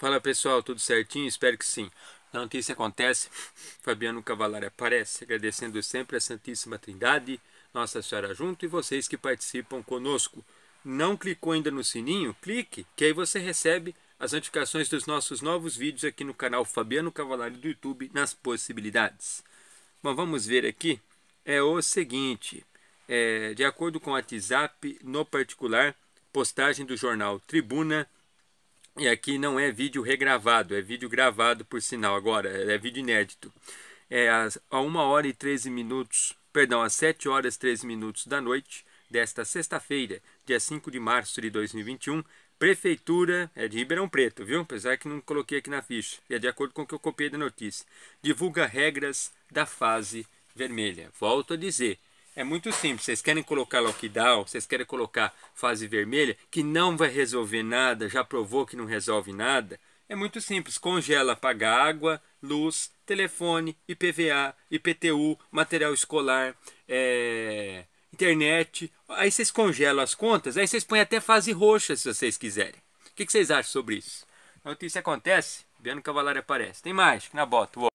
Fala pessoal, tudo certinho? Espero que sim. Na notícia acontece, Fabiano Cavalari aparece, agradecendo sempre a Santíssima Trindade, Nossa Senhora junto e vocês que participam conosco. Não clicou ainda no sininho? Clique, que aí você recebe as notificações dos nossos novos vídeos aqui no canal Fabiano Cavalari do YouTube nas possibilidades. Bom, vamos ver aqui. É o seguinte, é, de acordo com o WhatsApp, no particular, postagem do jornal Tribuna, e aqui não é vídeo regravado, é vídeo gravado por sinal agora, é vídeo inédito. É às, a 1 hora e 13 minutos, perdão, às 7 horas e 13 minutos da noite desta sexta-feira, dia 5 de março de 2021, Prefeitura é de Ribeirão Preto, viu? Apesar que não coloquei aqui na ficha, é de acordo com o que eu copiei da notícia. Divulga regras da fase vermelha. Volto a dizer, é muito simples. Vocês querem colocar lockdown, vocês querem colocar fase vermelha, que não vai resolver nada, já provou que não resolve nada. É muito simples. Congela, paga água, luz, telefone, IPVA, IPTU, material escolar, é... internet. Aí vocês congelam as contas, aí vocês põem até fase roxa se vocês quiserem. O que, vocês acham sobre isso? A notícia acontece, Biano Cavalari aparece. Tem mais na bota.